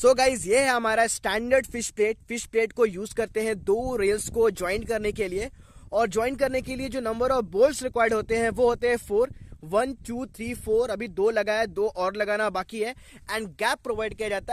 सो so guys ये है हमारा standard fish plate fish plate को यूज करते हैं दो रेल्स को ज्वाइन करने के लिए और ज्वाइन करने के लिए जो नंबर ऑफ बोल्स रिक्वायर्ड होते हैं वो होते हैं four one two three four अभी दो लगाया दो और लगाना बाकी है एंड गैप प्रोवाइड किया जाता है